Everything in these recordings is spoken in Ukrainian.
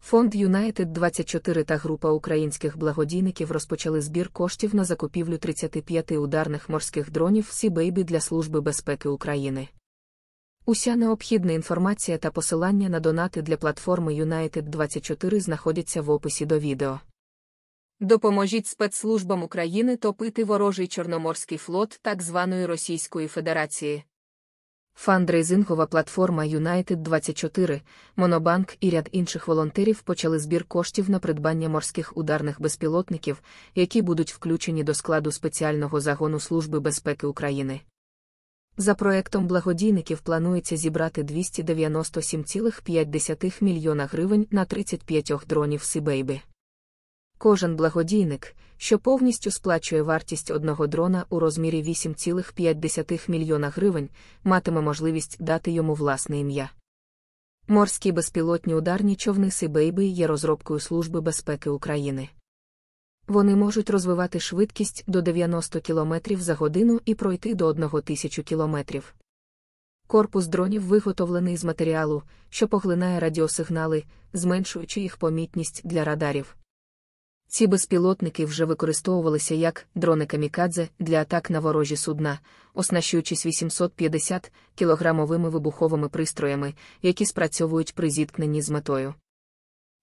Фонд Юнайтед 24 та група українських благодійників розпочали збір коштів на закупівлю 35 ударних морських дронів Сі-Бейбі для Служби безпеки України. Уся необхідна інформація та посилання на донати для платформи United 24 знаходяться в описі до відео. Допоможіть спецслужбам України топити ворожий Чорноморський флот так званої Російської Федерації. Фандрейзингова платформа United24, Монобанк і ряд інших волонтерів почали збір коштів на придбання морських ударних безпілотників, які будуть включені до складу спеціального загону Служби безпеки України. За проектом благодійників планується зібрати 297,5 мільйона гривень на 35 дронів Сибейби. Кожен благодійник, що повністю сплачує вартість одного дрона у розмірі 8,5 мільйона гривень, матиме можливість дати йому власне ім'я. Морські безпілотні ударні човни Сибейби є розробкою Служби безпеки України. Вони можуть розвивати швидкість до 90 км за годину і пройти до 1000 кілометрів. Корпус дронів виготовлений з матеріалу, що поглинає радіосигнали, зменшуючи їх помітність для радарів. Ці безпілотники вже використовувалися як дрони камікадзе для атак на ворожі судна, оснащуючись 850 кілограмовими вибуховими пристроями, які спрацьовують при зіткненні з метою.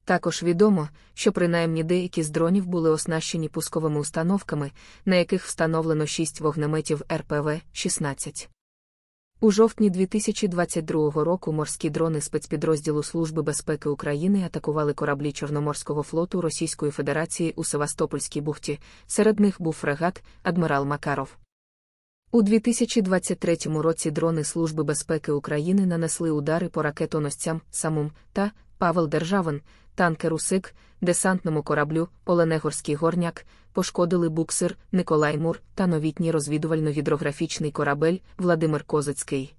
Також відомо, що принаймні деякі з дронів були оснащені пусковими установками, на яких встановлено 6 вогнеметів РПВ 16. У жовтні 2022 року морські дрони спецпідрозділу Служби безпеки України атакували кораблі Чорноморського флоту Російської Федерації у Севастопольській бухті. Серед них був фрегат адмирал Макаров. У 2023 році дрони Служби безпеки України нанесли удари по ракетоносцям Самум та Павел Державин, танкер Усик, десантному кораблю Оленегорський горняк пошкодили буксир Николай Мур та новітній розвідувально-гідрографічний корабель Владимир Козицький.